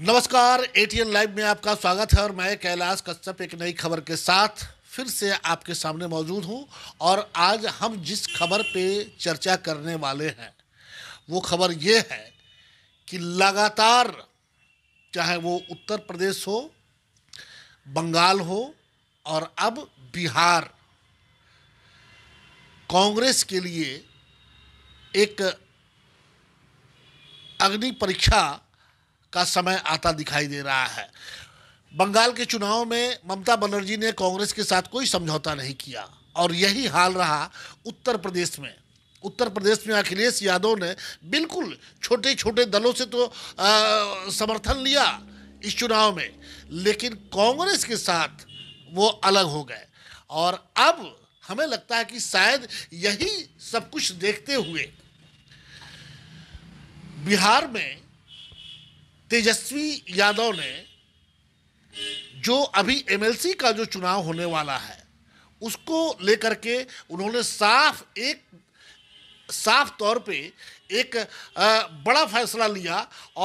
नमस्कार ATN live में आपका स्वागत है और मैं कैलाश कश्यप एक नई खबर के साथ फिर से आपके सामने मौजूद हूं और आज हम जिस खबर पे चर्चा करने वाले हैं वो खबर ये है कि लगातार चाहे वो उत्तर प्रदेश हो बंगाल हो और अब बिहार कांग्रेस के लिए एक अग्नि परीक्षा का समय आता दिखाई दे रहा है बंगाल के चुनाव में ममता बनर्जी ने कांग्रेस के साथ कोई समझौता नहीं किया और यही हाल रहा उत्तर प्रदेश में उत्तर प्रदेश में अखिलेश यादव ने बिल्कुल छोटे छोटे दलों से तो आ, समर्थन लिया इस चुनाव में लेकिन कांग्रेस के साथ वो अलग हो गए और अब हमें लगता है कि शायद यही सब कुछ देखते हुए बिहार में तेजस्वी यादव ने जो अभी एमएलसी का जो चुनाव होने वाला है उसको लेकर के उन्होंने साफ एक साफ तौर पे एक बड़ा फैसला लिया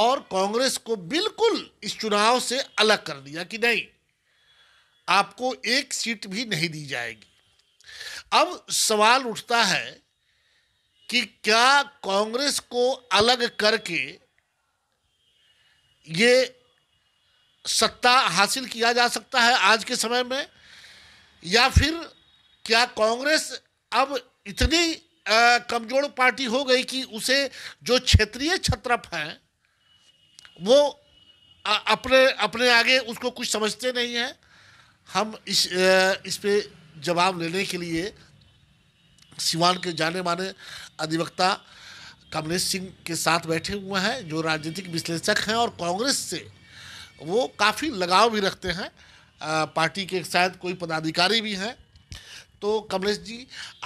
और कांग्रेस को बिल्कुल इस चुनाव से अलग कर दिया कि नहीं आपको एक सीट भी नहीं दी जाएगी अब सवाल उठता है कि क्या कांग्रेस को अलग करके ये सत्ता हासिल किया जा सकता है आज के समय में या फिर क्या कांग्रेस अब इतनी कमजोर पार्टी हो गई कि उसे जो क्षेत्रीय छत्रप हैं वो आ, अपने अपने आगे उसको कुछ समझते नहीं हैं हम इस इस पे जवाब लेने के लिए सिवान के जाने माने अधिवक्ता कमलेश सिंह के साथ बैठे हुए हैं जो राजनीतिक विश्लेषक हैं और कांग्रेस से वो काफ़ी लगाव भी रखते हैं पार्टी के शायद कोई पदाधिकारी भी हैं तो कमलेश जी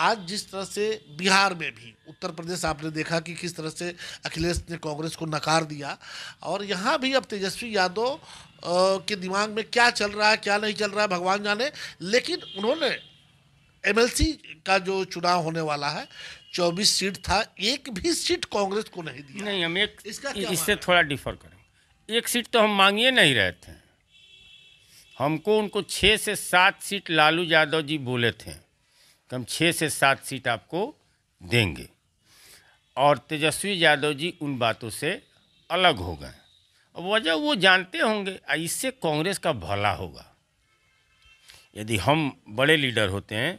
आज जिस तरह से बिहार में भी उत्तर प्रदेश आपने देखा कि किस तरह से अखिलेश ने कांग्रेस को नकार दिया और यहाँ भी अब तेजस्वी यादव के दिमाग में क्या चल रहा है क्या नहीं चल रहा है भगवान जाने लेकिन उन्होंने एमएलसी का जो चुनाव होने वाला है 24 सीट था एक भी सीट कांग्रेस को नहीं दी नहीं हम एक इससे मतलब? थोड़ा डिफर करें एक सीट तो हम मांगिए नहीं रहे थे हमको उनको छः से सात सीट लालू यादव जी बोले थे कि हम छः से सात सीट आपको देंगे और तेजस्वी यादव जी उन बातों से अलग हो गए वजह वो जानते होंगे इससे कांग्रेस का भला होगा यदि हम बड़े लीडर होते हैं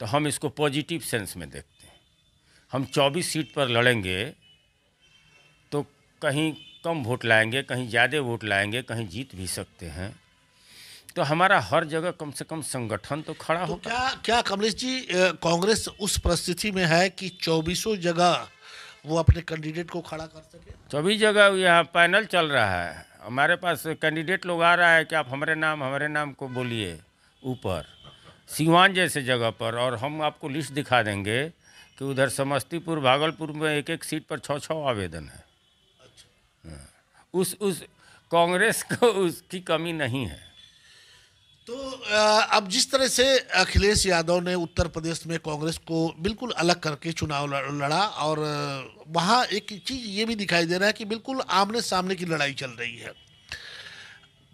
तो हम इसको पॉजिटिव सेंस में देखते हम 24 सीट पर लड़ेंगे तो कहीं कम वोट लाएंगे कहीं ज़्यादा वोट लाएंगे कहीं जीत भी सकते हैं तो हमारा हर जगह कम से कम संगठन तो खड़ा तो हो क्या क्या कमलेश जी कांग्रेस उस परिस्थिति में है कि चौबीसों जगह वो अपने कैंडिडेट को खड़ा कर सके चौबीस जगह यहाँ पैनल चल रहा है हमारे पास कैंडिडेट लोग आ रहा है कि आप हमारे नाम हमारे नाम को बोलिए ऊपर सिवान जैसे जगह पर और हम आपको लिस्ट दिखा देंगे कि उधर समस्तीपुर भागलपुर में एक एक सीट पर छः छः आवेदन है अच्छा। हाँ। उस उस कांग्रेस को उसकी कमी नहीं है तो अब जिस तरह से अखिलेश यादव ने उत्तर प्रदेश में कांग्रेस को बिल्कुल अलग करके चुनाव लड़ा और वहाँ एक चीज़ ये भी दिखाई दे रहा है कि बिल्कुल आमने सामने की लड़ाई चल रही है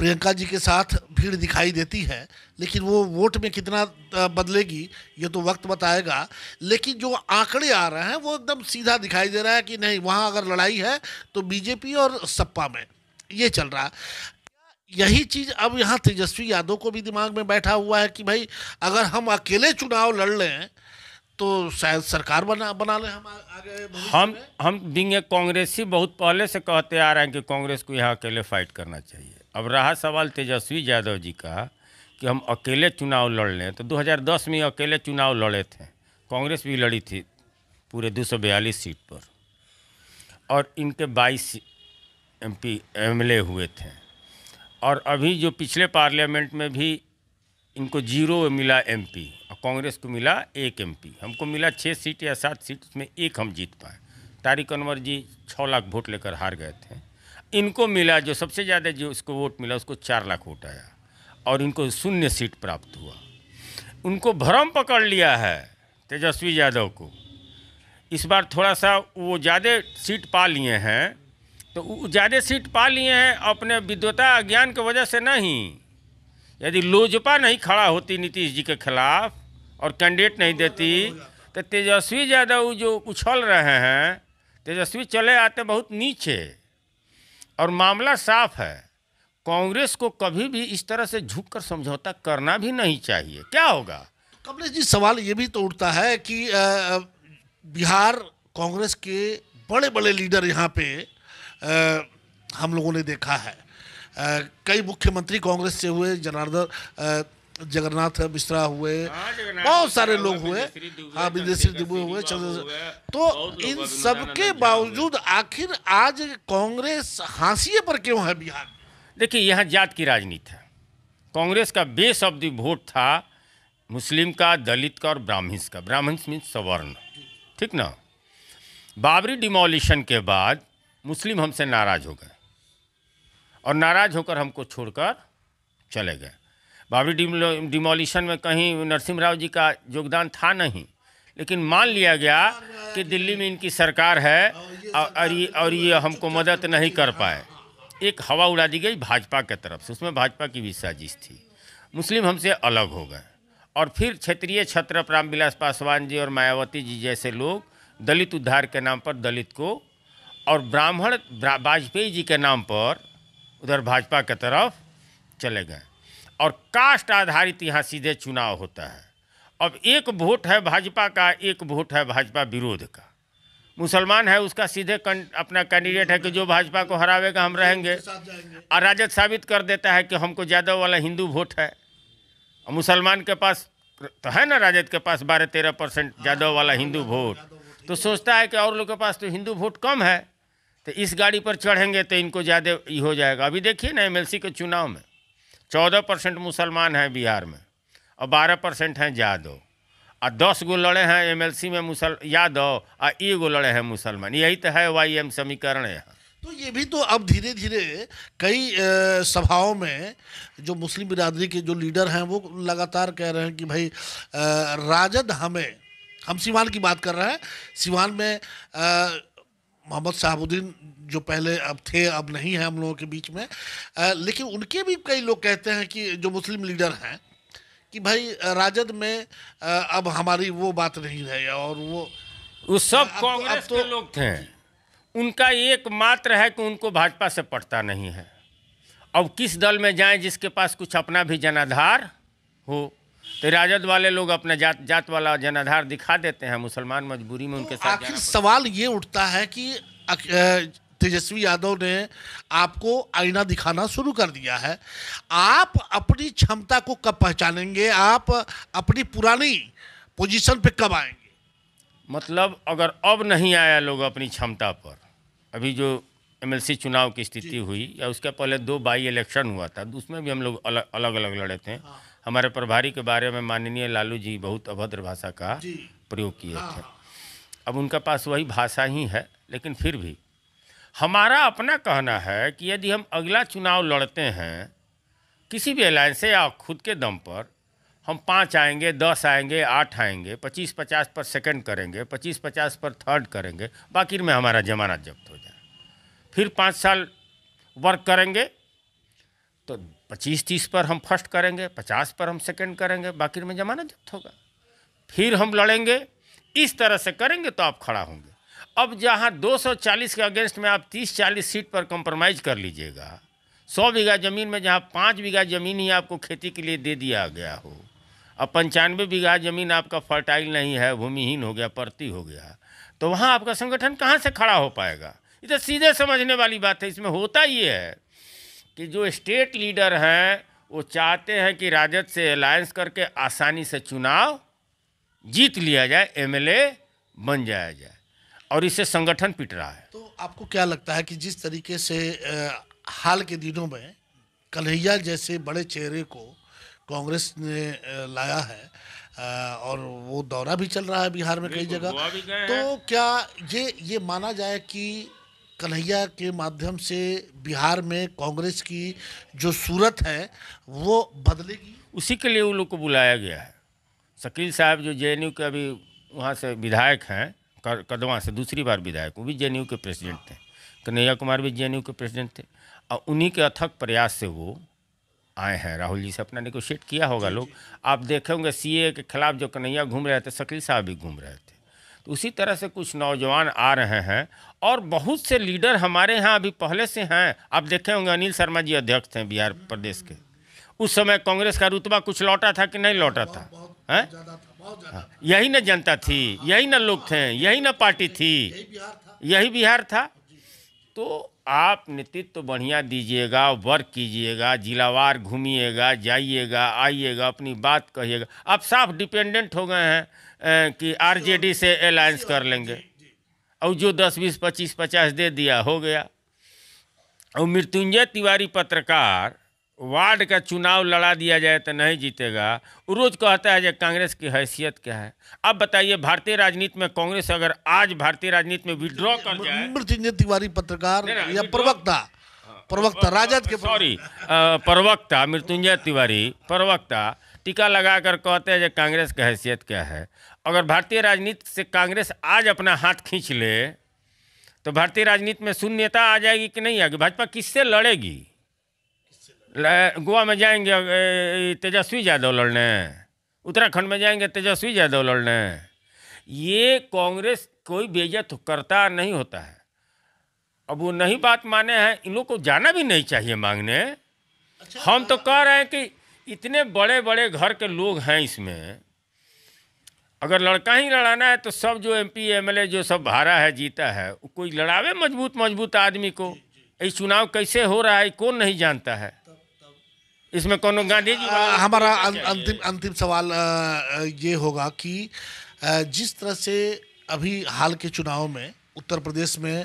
प्रियंका जी के साथ भीड़ दिखाई देती है लेकिन वो वोट में कितना बदलेगी ये तो वक्त बताएगा लेकिन जो आंकड़े आ रहे हैं वो एकदम सीधा दिखाई दे रहा है कि नहीं वहाँ अगर लड़ाई है तो बीजेपी और सपा में ये चल रहा है यही चीज़ अब यहाँ तेजस्वी यादव को भी दिमाग में बैठा हुआ है कि भाई अगर हम अकेले चुनाव लड़ लें तो शायद सरकार बना बना लें हम आगे हम हम बिंग कांग्रेसी बहुत पहले से कहते आ रहे हैं कि कांग्रेस को यहाँ अकेले फाइट करना चाहिए अब रहा सवाल तेजस्वी यादव जी का कि हम अकेले चुनाव लड़ लें तो 2010 में अकेले चुनाव लड़े थे कांग्रेस भी लड़ी थी पूरे दो सीट पर और इनके 22 एमपी एमएलए हुए थे और अभी जो पिछले पार्लियामेंट में भी इनको जीरो मिला एमपी और कांग्रेस को मिला एक एमपी हमको मिला छः सीट या सात सीट में एक हम जीत पाए तारिक अनवर जी छः लाख वोट लेकर हार गए थे इनको मिला जो सबसे ज़्यादा जो उसको वोट मिला उसको चार लाख वोट आया और इनको शून्य सीट प्राप्त हुआ उनको भ्रम पकड़ लिया है तेजस्वी यादव को इस बार थोड़ा सा वो ज़्यादा सीट पा लिए हैं तो ज़्यादा सीट पा लिए हैं अपने विद्वता अज्ञान की वजह से नहीं यदि लोजपा नहीं खड़ा होती नीतीश जी के खिलाफ और कैंडिडेट नहीं देती तो तेजस्वी यादव जो उछल रहे हैं तेजस्वी चले आते बहुत नीचे और मामला साफ है कांग्रेस को कभी भी इस तरह से झुककर समझौता करना भी नहीं चाहिए क्या होगा कमलेश जी सवाल ये भी तो उठता है कि बिहार कांग्रेस के बड़े बड़े लीडर यहाँ पे आ, हम लोगों ने देखा है आ, कई मुख्यमंत्री कांग्रेस से हुए जनार्दन जगन्नाथ मिश्रा हुए हाँ, बहुत सारे लोग हुए हाँ विदेशी दिबू हुए तो इन सब के बावजूद आखिर आज कांग्रेस हाशिए पर क्यों है बिहार देखिए यहाँ जात की राजनीति है कांग्रेस का बेस ऑफ द वोट था मुस्लिम का दलित का और ब्राह्मण्स का ब्राह्मण्स मीन सवर्ण ठीक ना बाबरी डिमोलिशन के बाद मुस्लिम हमसे नाराज़ हो गए और नाराज़ होकर हमको छोड़कर चले गए बाबरी डिमोलिशन में कहीं नरसिंह राव जी का योगदान था नहीं लेकिन मान लिया गया कि दिल्ली में इनकी सरकार है और ये और ये हमको मदद नहीं कर पाए एक हवा उड़ा दी गई भाजपा के तरफ से उसमें भाजपा की भी साजिश थी मुस्लिम हमसे अलग हो गए और फिर क्षेत्रीय छत्रप रामविलास पासवान जी और मायावती जी जैसे लोग दलित उद्धार के नाम पर दलित को और ब्राह्मण वाजपेयी जी के नाम पर उधर भाजपा के तरफ चले गए और कास्ट आधारित यहाँ सीधे चुनाव होता है अब एक वोट है भाजपा का एक वोट है भाजपा विरोध का मुसलमान है उसका सीधे कन, अपना कैंडिडेट है कि जो भाजपा को हरावेगा हम रहेंगे और राजद साबित कर देता है कि हमको ज़्यादा वाला हिंदू वोट है और मुसलमान के पास तो है ना राजद के पास बारह तेरह परसेंट ज़्यादा वाला हिंदू वोट तो सोचता है कि और लोग के पास तो हिंदू वोट कम है तो इस गाड़ी पर चढ़ेंगे तो इनको ज़्यादा ये हो जाएगा अभी देखिए ना एम के चुनाव में चौदह परसेंट मुसलमान हैं बिहार में और बारह परसेंट हैं यादव और दस गो लड़े हैं एमएलसी में मुसल यादव और ई गो लड़े हैं मुसलमान यही तो है वाई एम समीकरण यहाँ तो ये भी तो अब धीरे धीरे कई सभाओं में जो मुस्लिम बिरादरी के जो लीडर हैं वो लगातार कह रहे हैं कि भाई राजद हमें हम सिवान की बात कर रहे हैं सिवान में आ, मोहम्मद साहबुद्दीन जो पहले अब थे अब नहीं है हम लोगों के बीच में आ, लेकिन उनके भी कई लोग कहते हैं कि जो मुस्लिम लीडर हैं कि भाई राजद में आ, अब हमारी वो बात नहीं रही और वो वो सब तो- कांग्रेस तो, के लोग थे उनका एक मात्र है कि उनको भाजपा से पटता नहीं है अब किस दल में जाएं जिसके पास कुछ अपना भी जनाधार हो तो राजद वाले लोग अपने जात जात वाला जनाधार दिखा देते हैं मुसलमान मजबूरी में उनके तो साथ आखिर सवाल ये उठता है कि तेजस्वी यादव ने आपको आईना दिखाना शुरू कर दिया है आप अपनी क्षमता को कब पहचानेंगे आप अपनी पुरानी पोजीशन पे कब आएंगे मतलब अगर अब नहीं आया लोग अपनी क्षमता पर अभी जो एमएलसी चुनाव की स्थिति हुई या उसके पहले दो बाई इलेक्शन हुआ था उसमें भी हम लोग अलग अलग, अलग लड़े थे हाँ। हमारे प्रभारी के बारे में माननीय लालू जी बहुत अभद्र भाषा का प्रयोग किए हाँ। थे अब उनका पास वही भाषा ही है लेकिन फिर भी हमारा अपना कहना है कि यदि हम अगला चुनाव लड़ते हैं किसी भी अलायंस से या खुद के दम पर हम पाँच आएंगे दस आएंगे आठ आएंगे पच्चीस पचास पर सेकंड करेंगे पच्चीस पचास पर थर्ड करेंगे बाकी में हमारा जमानत जब्त हो जाए फिर पाँच साल वर्क करेंगे तो पच्चीस तीस पर हम फर्स्ट करेंगे पचास पर हम सेकंड करेंगे बाकी में जमाना जब्त होगा फिर हम लड़ेंगे इस तरह से करेंगे तो आप खड़ा होंगे अब जहाँ 240 के अगेंस्ट में आप 30-40 सीट पर कंप्रोमाइज़ कर लीजिएगा 100 बीघा ज़मीन में जहाँ पाँच बीघा ज़मीन ही आपको खेती के लिए दे दिया गया हो अब पंचानवे बीघा ज़मीन आपका फर्टाइल नहीं है भूमिहीन हो गया परती हो गया तो वहाँ आपका संगठन कहाँ से खड़ा हो पाएगा ये तो सीधे समझने वाली बात है इसमें होता ही है कि जो स्टेट लीडर हैं वो चाहते हैं कि राजद से अलायंस करके आसानी से चुनाव जीत लिया जाए एमएलए बन जाया जाए और इससे संगठन पिट रहा है तो आपको क्या लगता है कि जिस तरीके से हाल के दिनों में कन्हैया जैसे बड़े चेहरे को कांग्रेस ने लाया है और वो दौरा भी चल रहा है बिहार में कई जगह तो क्या ये ये माना जाए कि कन्हैया के माध्यम से बिहार में कांग्रेस की जो सूरत है वो बदलेगी उसी के लिए उन लोग को बुलाया गया है शकील साहब जो जे के अभी वहाँ से विधायक हैं कदवा से दूसरी बार विधायक वो भी जे के प्रेसिडेंट थे कन्हैया कुमार भी जे के प्रेसिडेंट थे और उन्हीं के अथक प्रयास से वो आए हैं राहुल जी से अपना नेगोशिएट किया होगा लोग आप देखे होंगे सी के खिलाफ जो कन्हैया घूम रहे थे शकील साहब भी घूम रहे थे उसी तरह से कुछ नौजवान आ रहे हैं और बहुत से लीडर हमारे यहाँ अभी पहले से हैं आप देखे होंगे अनिल शर्मा जी अध्यक्ष थे बिहार प्रदेश के उस समय कांग्रेस का रुतबा कुछ लौटा था कि नहीं लौटा था हैं हाँ। यही ना जनता थी यही ना लोग थे यही ना पार्टी थी यही बिहार था तो आप नेतृत्व तो बढ़िया दीजिएगा वर्क कीजिएगा जिलावार घूमिएगा जाइएगा आइएगा अपनी बात कहिएगा आप साफ डिपेंडेंट हो गए हैं कि आरजेडी से अलायंस कर लेंगे और जो दस बीस पच्चीस पचास दे दिया हो गया और मृत्युंजय तिवारी पत्रकार वार्ड का चुनाव लड़ा दिया जाए तो नहीं जीतेगा रोज कहता है जो कांग्रेस की हैसियत क्या है अब बताइए भारतीय राजनीति में कांग्रेस अगर आज भारतीय राजनीति में विड्रॉ कर जाए मृत्युंजय तिवारी पत्रकार या प्रवक्ता प्रवक्ता हाँ, राजद के सॉरी प्रवक्ता मृत्युंजय तिवारी प्रवक्ता टीका लगाकर कहते हैं जो कांग्रेस की हैसियत क्या है अगर भारतीय राजनीति से कांग्रेस आज अपना हाथ खींच ले तो भारतीय राजनीति में शून्यता आ जाएगी कि नहीं आएगी भाजपा किससे लड़ेगी गोवा में जाएंगे तेजस्वी यादव लड़ने उत्तराखंड में जाएंगे तेजस्वी यादव लड़ने ये कांग्रेस कोई बेजत करता नहीं होता है अब वो नहीं बात माने हैं इन लोग को जाना भी नहीं चाहिए मांगने अच्छा, हम तो कह रहे हैं कि इतने बड़े बड़े घर के लोग हैं इसमें अगर लड़का ही लड़ाना है तो सब जो एम पी एम जो सब हारा है जीता है कोई लड़ावे मजबूत मजबूत आदमी को ये चुनाव कैसे हो रहा है कौन नहीं जानता है इसमें कौन गांधी जी हमारा अंतिम अंतिम सवाल ये होगा कि जिस तरह से अभी हाल के चुनाव में उत्तर प्रदेश में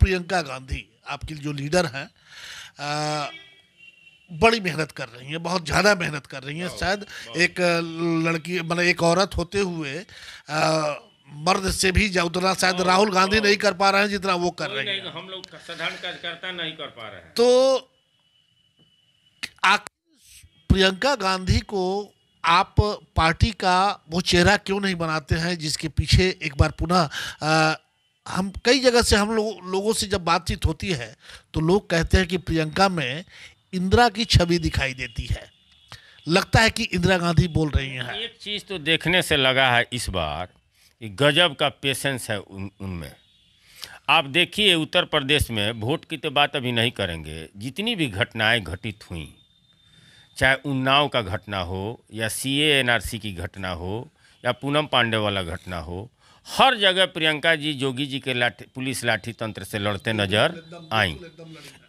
प्रियंका गांधी आपकी जो लीडर हैं बड़ी मेहनत कर रही हैं बहुत ज़्यादा मेहनत कर रही हैं शायद एक लड़की मतलब एक औरत होते हुए आ, मर्द से भी उतना शायद राहुल गांधी नहीं कर पा रहे हैं जितना वो कर रहे हैं हम लोग साधारण कार्यकर्ता नहीं कर पा रहे हैं तो प्रियंका गांधी को आप पार्टी का वो चेहरा क्यों नहीं बनाते हैं जिसके पीछे एक बार पुनः हम कई जगह से हम लो, लोगों से जब बातचीत होती है तो लोग कहते हैं कि प्रियंका में इंदिरा की छवि दिखाई देती है लगता है कि इंदिरा गांधी बोल रही हैं एक चीज़ तो देखने से लगा है इस बार कि गजब का पेशेंस है उन उनमें आप देखिए उत्तर प्रदेश में वोट की तो बात अभी नहीं करेंगे जितनी भी घटनाएँ घटित हुई चाहे उन्नाव का घटना हो या सी सी की घटना हो या पूनम पांडे वाला घटना हो हर जगह प्रियंका जी जोगी जी के लाठी पुलिस लाठी तंत्र से लड़ते नज़र आई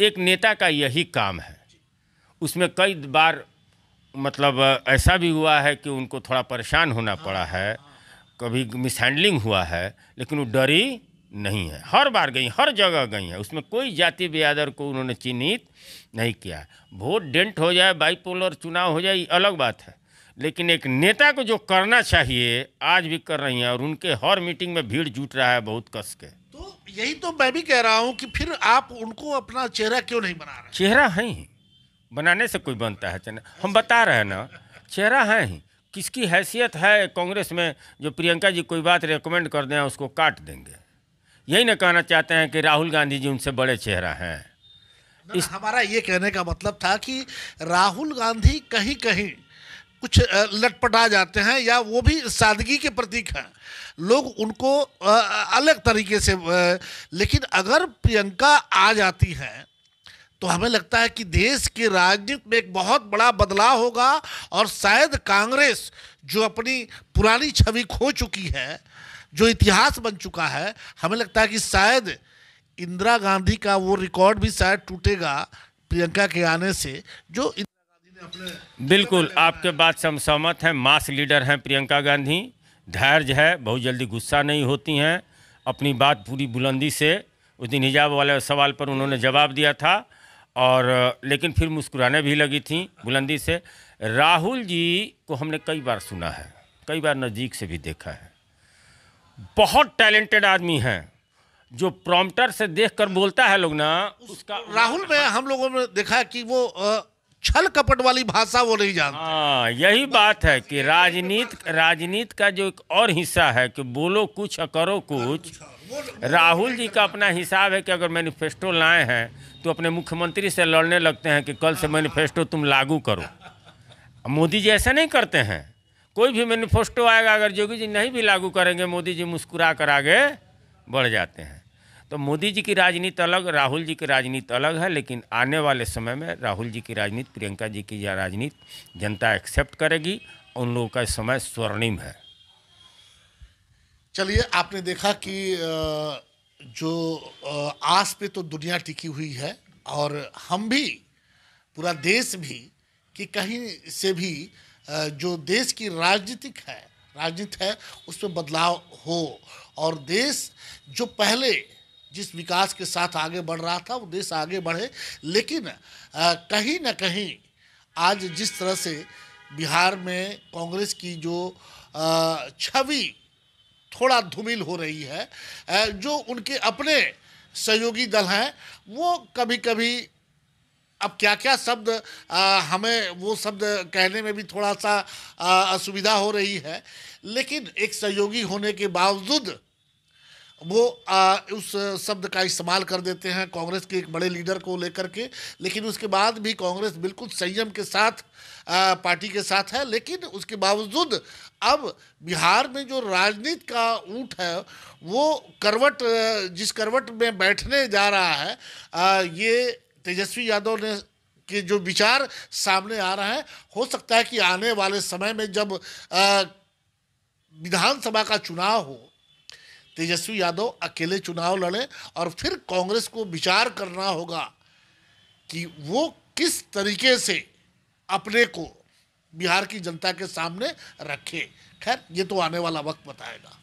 एक नेता का यही काम है उसमें कई बार मतलब ऐसा भी हुआ है कि उनको थोड़ा परेशान होना पड़ा है कभी मिसहैंडलिंग हुआ है लेकिन वो डरी नहीं है हर बार गई हर जगह गई हैं उसमें कोई जाति ब्यादर को उन्होंने चिन्हित नहीं किया वोट डेंट हो जाए बाईपोलर चुनाव हो जाए ये अलग बात है लेकिन एक नेता को जो करना चाहिए आज भी कर रही हैं और उनके हर मीटिंग में भीड़ जुट रहा है बहुत कस के तो यही तो मैं भी कह रहा हूँ कि फिर आप उनको अपना चेहरा क्यों नहीं बना रहे चेहरा है ही बनाने से कोई बनता है चेहरा हम बता रहे हैं ना चेहरा है ही किसकी हैसियत है कांग्रेस में जो प्रियंका जी कोई बात रिकमेंड कर दें उसको काट देंगे यही ना कहना चाहते हैं कि राहुल गांधी जी उनसे बड़े चेहरा हैं इस हमारा ये कहने का मतलब था कि राहुल गांधी कहीं कहीं कुछ लटपटा जाते हैं या वो भी सादगी के प्रतीक हैं लोग उनको अलग तरीके से लेकिन अगर प्रियंका आ जाती हैं तो हमें लगता है कि देश की राजनीति में एक बहुत बड़ा बदलाव होगा और शायद कांग्रेस जो अपनी पुरानी छवि खो चुकी है जो इतिहास बन चुका है हमें लगता है कि शायद इंदिरा गांधी का वो रिकॉर्ड भी शायद टूटेगा प्रियंका के आने से जो इंदिरा गांधी ने अपने बिल्कुल आपके बात से हम सहमत हैं मास लीडर हैं प्रियंका गांधी धैर्य है बहुत जल्दी गुस्सा नहीं होती हैं अपनी बात पूरी बुलंदी से उस दिन हिजाब वाले सवाल पर उन्होंने जवाब दिया था और लेकिन फिर मुस्कुराने भी लगी थी बुलंदी से राहुल जी को हमने कई बार सुना है कई बार नज़दीक से भी देखा है बहुत टैलेंटेड आदमी है जो प्रॉम्प्टर से देखकर बोलता है लोग ना उसका तो राहुल में हम लोगों ने देखा कि वो छल कपट वाली भाषा वो नहीं जानते हाँ यही बात है कि राजनीत राजनीत का जो एक और हिस्सा है कि बोलो कुछ और करो कुछ राहुल जी का अपना हिसाब है कि अगर मैनिफेस्टो लाए हैं तो अपने मुख्यमंत्री से लड़ने लगते हैं कि कल से मैनिफेस्टो तुम लागू करो मोदी जी ऐसा नहीं करते हैं कोई भी मैनिफेस्टो आएगा अगर योगी जी नहीं भी लागू करेंगे मोदी जी मुस्कुरा कर आगे बढ़ जाते हैं तो मोदी जी की राजनीति अलग राहुल जी की राजनीति अलग है लेकिन आने वाले समय में राहुल जी की राजनीति प्रियंका जी की राजनीति जनता एक्सेप्ट करेगी उन लोगों का समय स्वर्णिम है चलिए आपने देखा कि जो आस पे तो दुनिया टिकी हुई है और हम भी पूरा देश भी कि कहीं से भी जो देश की राजनीतिक है राजनीति है उसमें बदलाव हो और देश जो पहले जिस विकास के साथ आगे बढ़ रहा था वो देश आगे बढ़े लेकिन कहीं ना कहीं आज जिस तरह से बिहार में कांग्रेस की जो छवि थोड़ा धूमिल हो रही है जो उनके अपने सहयोगी दल हैं वो कभी कभी अब क्या क्या शब्द हमें वो शब्द कहने में भी थोड़ा सा असुविधा हो रही है लेकिन एक सहयोगी होने के बावजूद वो आ, उस शब्द का इस्तेमाल कर देते हैं कांग्रेस के एक बड़े लीडर को लेकर के लेकिन उसके बाद भी कांग्रेस बिल्कुल संयम के साथ आ, पार्टी के साथ है लेकिन उसके बावजूद अब बिहार में जो राजनीति का ऊँट है वो करवट जिस करवट में बैठने जा रहा है आ, ये तेजस्वी यादव ने के जो विचार सामने आ रहा है हो सकता है कि आने वाले समय में जब विधानसभा का चुनाव हो तेजस्वी यादव अकेले चुनाव लड़े और फिर कांग्रेस को विचार करना होगा कि वो किस तरीके से अपने को बिहार की जनता के सामने रखे खैर ये तो आने वाला वक्त बताएगा